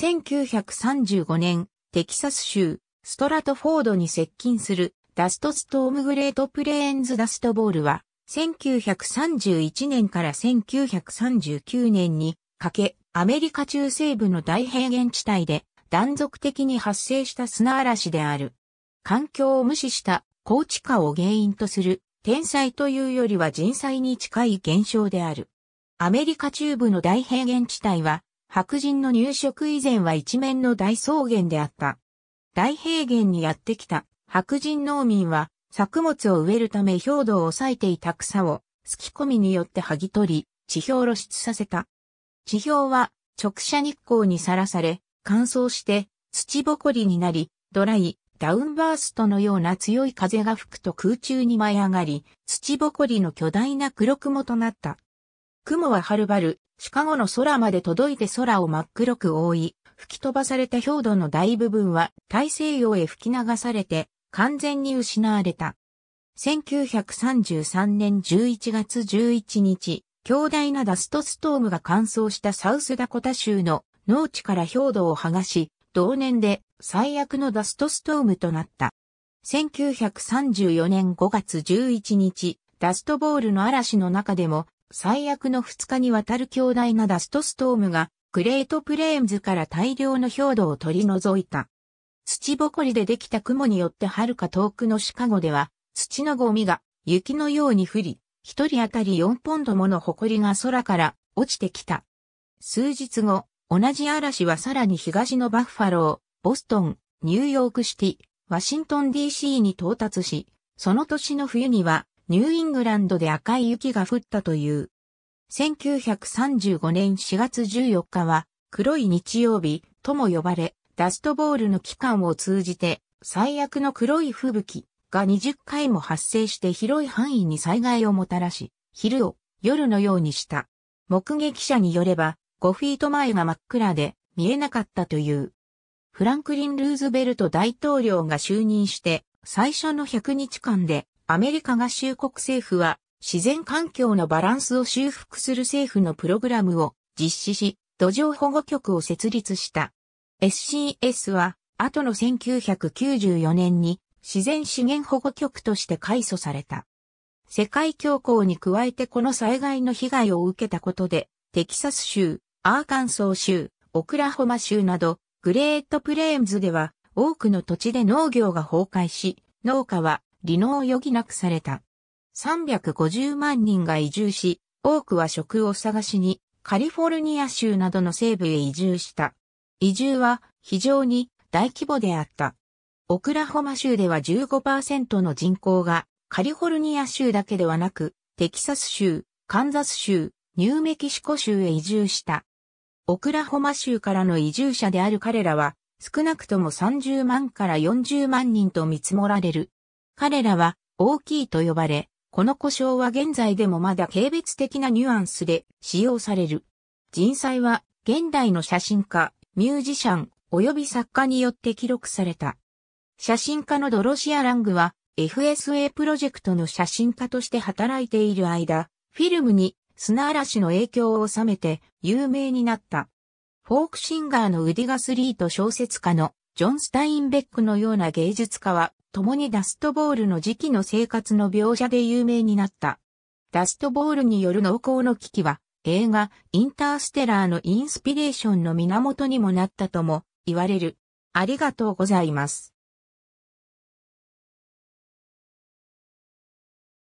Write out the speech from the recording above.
1935年、テキサス州、ストラトフォードに接近するダストストームグレートプレーンズダストボールは、1931年から1939年にかけ、アメリカ中西部の大平原地帯で断続的に発生した砂嵐である。環境を無視した高地化を原因とする天災というよりは人災に近い現象である。アメリカ中部の大平原地帯は白人の入植以前は一面の大草原であった。大平原にやってきた白人農民は作物を植えるため表土を抑えていた草をすき込みによって剥ぎ取り、地表露出させた。地表は直射日光にさらされ、乾燥して土ぼこりになり、ドライ、ダウンバーストのような強い風が吹くと空中に舞い上がり、土ぼこりの巨大な黒雲となった。雲ははるばる、シカゴの空まで届いて空を真っ黒く覆い、吹き飛ばされた氷土の大部分は大西洋へ吹き流されて完全に失われた。1933年11月11日、強大なダストストームが乾燥したサウスダコタ州の農地から氷土を剥がし、同年で最悪のダストストームとなった。1934年5月11日、ダストボールの嵐の中でも最悪の2日にわたる強大なダストストームが、グレートプレーンズから大量の氷土を取り除いた。土ぼこりでできた雲によって遥か遠くのシカゴでは、土のゴミが雪のように降り、一人当たり4ポンドもの埃が空から落ちてきた。数日後、同じ嵐はさらに東のバッファロー、ボストン、ニューヨークシティ、ワシントン DC に到達し、その年の冬にはニューイングランドで赤い雪が降ったという。1935年4月14日は黒い日曜日とも呼ばれ、ダストボールの期間を通じて最悪の黒い吹雪が20回も発生して広い範囲に災害をもたらし、昼を夜のようにした。目撃者によれば5フィート前が真っ暗で見えなかったという。フランクリン・ルーズベルト大統領が就任して最初の100日間でアメリカ合衆国政府は自然環境のバランスを修復する政府のプログラムを実施し、土壌保護局を設立した。SCS は、後の1994年に自然資源保護局として改祖された。世界恐慌に加えてこの災害の被害を受けたことで、テキサス州、アーカンソー州、オクラホマ州など、グレートプレーンズでは多くの土地で農業が崩壊し、農家は離農を余儀なくされた。350万人が移住し、多くは職を探しにカリフォルニア州などの西部へ移住した。移住は非常に大規模であった。オクラホマ州では15%の人口がカリフォルニア州だけではなく、テキサス州、カンザス州、ニューメキシコ州へ移住した。オクラホマ州からの移住者である彼らは、少なくとも30万から40万人と見積もられる。彼らは大きいと呼ばれ、この故障は現在でもまだ軽蔑的なニュアンスで使用される。人災は現代の写真家、ミュージシャン、及び作家によって記録された。写真家のドロシア・ラングは FSA プロジェクトの写真家として働いている間、フィルムに砂嵐の影響を収めて有名になった。フォークシンガーのウディガスリーと小説家のジョン・スタインベックのような芸術家は共にダストボールの時期の生活の描写で有名になった。ダストボールによる濃厚の危機は、映画、インターステラーのインスピレーションの源にもなったとも言われる。ありがとうございます。